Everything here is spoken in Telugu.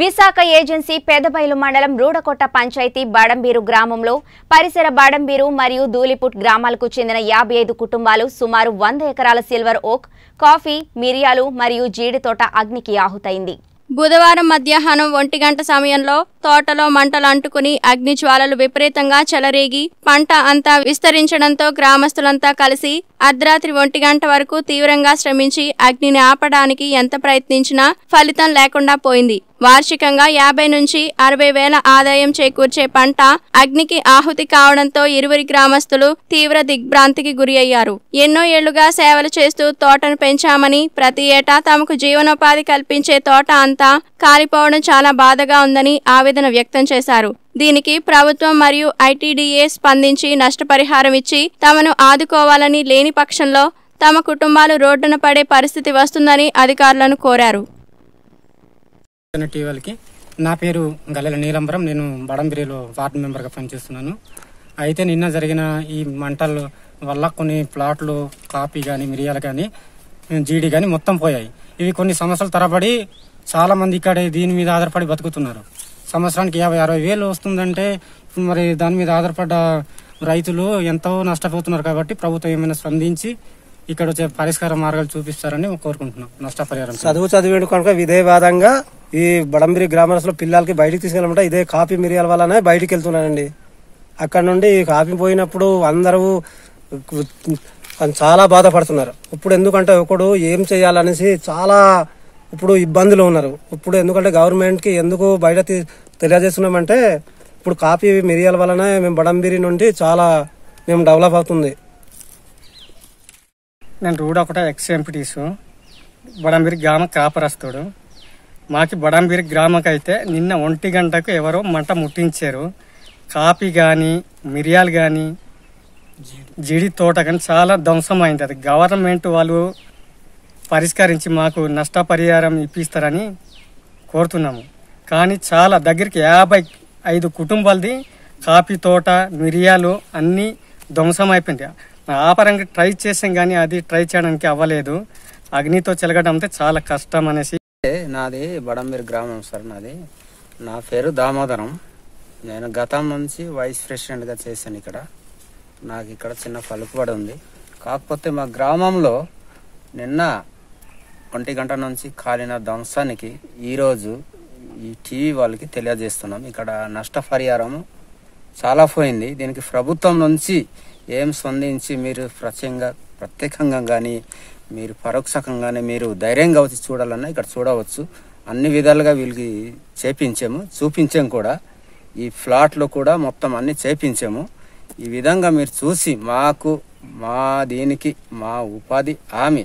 విశాఖ ఏజెన్సీ పెదబైలు మండలం రూడకొట్ట పంచాయతీ బాడంబీరు గ్రామంలో పరిసర బాడంబీరు మరియు దూలిపుట్ గ్రామాలకు చెందిన యాభై ఐదు కుటుంబాలు సుమారు వంద ఎకరాల సిల్వర్ ఓక్ కాఫీ మిరియాలు మరియు జీడి తోట అగ్నికి ఆహుతైంది బుధవారం మధ్యాహ్నం ఒంటి గంట సమయంలో తోటలో మంటలు అంటుకుని అగ్నిజ్వాలలు విపరీతంగా చెలరేగి పంట అంతా విస్తరించడంతో గ్రామస్తులంతా కలిసి అర్ధరాత్రి ఒంటి గంట వరకు తీవ్రంగా శ్రమించి అగ్నిని ఆపడానికి ఎంత ప్రయత్నించినా ఫలితం లేకుండా పోయింది వార్షికంగా యాభై నుంచి అరవై వేల ఆదాయం చేకూర్చే పంట అగ్నికి ఆహుతి కావడంతో ఇరువురి గ్రామస్తులు తీవ్ర దిగ్భ్రాంతికి గురి అయ్యారు ఎన్నో ఏళ్లుగా సేవలు చేస్తూ తోటను పెంచామని ప్రతి ఏటా తమకు జీవనోపాధి కల్పించే తోట అంతా కాలిపోవడం చాలా బాధగా ఉందని ఆవిధ ఆవేదన వ్యక్తం చేశారు దీనికి ప్రభుత్వం మరియు ఐటీడీఏ స్పందించి నష్టపరిహారం ఇచ్చి తమను ఆదుకోవాలని లేని పక్షంలో తమ కుటుంబాలు రోడ్డున పడే పరిస్థితి వస్తుందని అధికారులను కోరారు నా పేరు గల్లెల నీలంబరం నేను బడంబిరిలో వార్డు మెంబర్గా పనిచేస్తున్నాను అయితే నిన్న జరిగిన ఈ మంటల వల్ల కొన్ని ప్లాట్లు కాపీ కానీ మిరియాలు కానీ జీడి కానీ మొత్తం పోయాయి ఇవి కొన్ని సంవత్సరాల తరబడి చాలామంది ఇక్కడ దీని మీద ఆధారపడి బతుకుతున్నారు సంవత్సరానికి యాభై అరవై వేలు వస్తుందంటే మరి దాని మీద ఆధారపడ్డ రైతులు ఎంతో నష్టపోతున్నారు కాబట్టి ప్రభుత్వం ఏమైనా స్పందించి ఇక్కడ వచ్చే పరిష్కార మార్గాలు చూపిస్తారని కోరుకుంటున్నాం నష్టపరిహారం చదువు చదివేడు కనుక ఇదే విధంగా ఈ బడంబిరి గ్రామస్తులు పిల్లలకి బయటకు తీసుకెళ్ళమంటే ఇదే కాపీ మిరియాల వల్లనే బయటికి వెళ్తున్నానండి అక్కడ నుండి కాపీ పోయినప్పుడు అందరూ చాలా బాధపడుతున్నారు ఇప్పుడు ఎందుకంటే ఒకడు ఏం చేయాలనేసి చాలా ఇప్పుడు ఇబ్బందులు ఉన్నారు ఇప్పుడు ఎందుకంటే గవర్నమెంట్కి ఎందుకు బయట తెలియజేస్తున్నామంటే ఇప్పుడు కాఫీ మిరియాల వలన మేము బడంబిరి నుండి చాలా మేము డెవలప్ అవుతుంది నేను రూడ్ ఒకట ఎక్స్ఎంపిటీసు బడంబిరి గ్రామ కాపరస్తుడు మాకి బడంబిరి గ్రామకైతే నిన్న ఒంటి గంటకు ఎవరో మంట ముట్టించారు కాఫీ కానీ మిరియాలు కానీ జీడి తోట కానీ చాలా ధ్వంసమైంది అది గవర్నమెంట్ వాళ్ళు పరిష్కరించి మాకు నష్టపరిహారం ఇప్పిస్తారని కోరుతున్నాము కానీ చాలా దగ్గరికి యాభై ఐదు కుటుంబాలది కాఫీ తోట మిరియాలు అన్నీ ధ్వంసమైపోయింది అయిపోయింది పరంగా ట్రై చేసాం కానీ అది ట్రై చేయడానికి అవ్వలేదు అగ్నితో చెలగడంతో చాలా కష్టం అనేసి నాది బడంబీర్ గ్రామం సార్ నాది నా పేరు దామోదరం నేను గతం నుంచి వైస్ ప్రెసిడెంట్గా చేశాను ఇక్కడ నాకు ఇక్కడ చిన్న పలుకుబడి ఉంది కాకపోతే మా గ్రామంలో నిన్న ఒంటి గంట నుంచి కాలిన ధ్వంసానికి ఈరోజు ఈ టీవీ వాళ్ళకి తెలియజేస్తున్నాం ఇక్కడ నష్టపరిహారం చాలా పోయింది దీనికి ప్రభుత్వం నుంచి ఏం స్పందించి మీరు ప్రత్యేకంగా ప్రత్యేకంగా కానీ మీరు పరోక్షకంగానే మీరు ధైర్యంగా వచ్చి చూడాలన్నా ఇక్కడ చూడవచ్చు అన్ని విధాలుగా వీళ్ళకి చేపించాము చూపించాము కూడా ఈ ఫ్లాట్లో కూడా మొత్తం అన్ని చేపించాము ఈ విధంగా మీరు చూసి మాకు మా దీనికి మా ఉపాధి హామీ